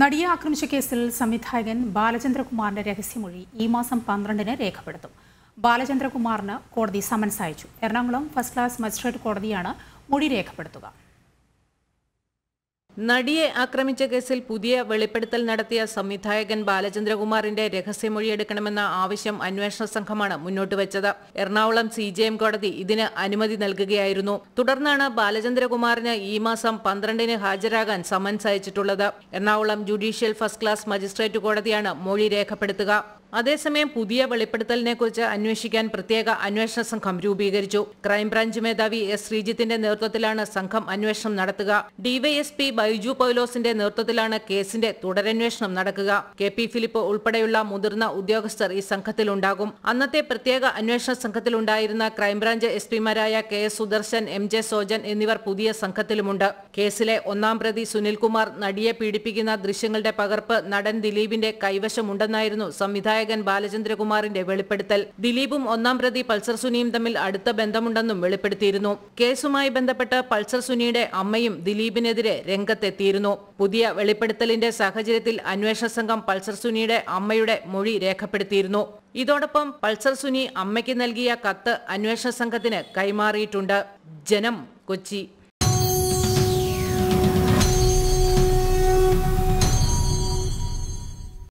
നടിയെ ആക്രമിച്ച കേസിൽ സംവിധായകൻ ബാലചന്ദ്രകുമാറിന്റെ രഹസ്യമൊഴി ഈ മാസം പന്ത്രണ്ടിന് രേഖപ്പെടുത്തും ബാലചന്ദ്രകുമാറിന് കോടതി സമൻസ് അയച്ചു എറണാകുളം ഫസ്റ്റ് ക്ലാസ് മജിസ്ട്രേറ്റ് കോടതിയാണ് മൊഴി രേഖപ്പെടുത്തുക നടിയെ ആക്രമിച്ച കേസിൽ പുതിയ വെളിപ്പെടുത്തൽ നടത്തിയ സംവിധായകൻ ബാലചന്ദ്രകുമാറിന്റെ രഹസ്യമൊഴിയെടുക്കണമെന്ന ആവശ്യം അന്വേഷണ സംഘമാണ് മുന്നോട്ട് വെച്ചത് എറണാകുളം സി ജെ എം കോടതി ഇതിന് അനുമതി നൽകുകയായിരുന്നു തുടർന്നാണ് ബാലചന്ദ്രകുമാറിന് ഈ മാസം പന്ത്രണ്ടിന് ഹാജരാകാൻ സമൻസ് അയച്ചിട്ടുള്ളത് Ernakulam judicial first class magistrate കോടതിയാണ് മൊഴി രേഖപ്പെടുത്തുക അതേസമയം പുതിയ കുറിച്ച് അന്വേഷിക്കാൻ പ്രത്യേക അന്വേഷണ സംഘം രൂപീകരിച്ചു ക്രൈംബ്രാഞ്ച് മേധാവി എസ് ശ്രീജിത്തിന്റെ നേതൃത്വത്തിലാണ് സംഘം അന്വേഷണം നടത്തുക ഡിവൈഎസ്പി ബൈജു പൗലോസിന്റെ നേതൃത്വത്തിലാണ് കേസിന്റെ തുടരന്വേഷണം നടക്കുക കെ പി ഫിലിപ്പ് ഉൾപ്പെടെയുള്ള മുതിർന്ന ഉദ്യോഗസ്ഥർ ഈ സംഘത്തിലുണ്ടാകും അന്നത്തെ പ്രത്യേക അന്വേഷണ സംഘത്തിലുണ്ടായിരുന്ന ക്രൈംബ്രാഞ്ച് എസ് പിമാരായ K S Sudarshan M J Sojan എന്നിവർ പുതിയ സംഘത്തിലുമുണ്ട് കേസിലെ ഒന്നാം പ്രതി സുനിൽകുമാർ നടിയെ പീഡിപ്പിക്കുന്ന ദൃശ്യങ്ങളുടെ പകർപ്പ് നടൻ ദിലീപിന്റെ കൈവശമുണ്ടെന്നായിരുന്നു സംവിധായകൻ ഗായകൻ ബാലചന്ദ്രകുമാറിന്റെ വെളിപ്പെടുത്തൽ ദിലീപും ഒന്നാം പ്രതി പൾസർ സുനിയും തമ്മിൽ അടുത്ത ബന്ധമുണ്ടെന്നും വെളിപ്പെടുത്തിയിരുന്നു കേസുമായി ബന്ധപ്പെട്ട് പൾസർ സുനിയുടെ അമ്മയും ദിലീപിനെതിരെ രംഗത്തെത്തിയിരുന്നു പുതിയ വെളിപ്പെടുത്തലിന്റെ സാഹചര്യത്തിൽ അന്വേഷണ സംഘം പൾസർ സുനിയുടെ അമ്മയുടെ മൊഴി രേഖപ്പെടുത്തിയിരുന്നു ഇതോടൊപ്പം പൾസർ സുനി അമ്മയ്ക്ക് നൽകിയ കത്ത് അന്വേഷണ സംഘത്തിന് കൈമാറിയിട്ടുണ്ട് ജനം കൊച്ചി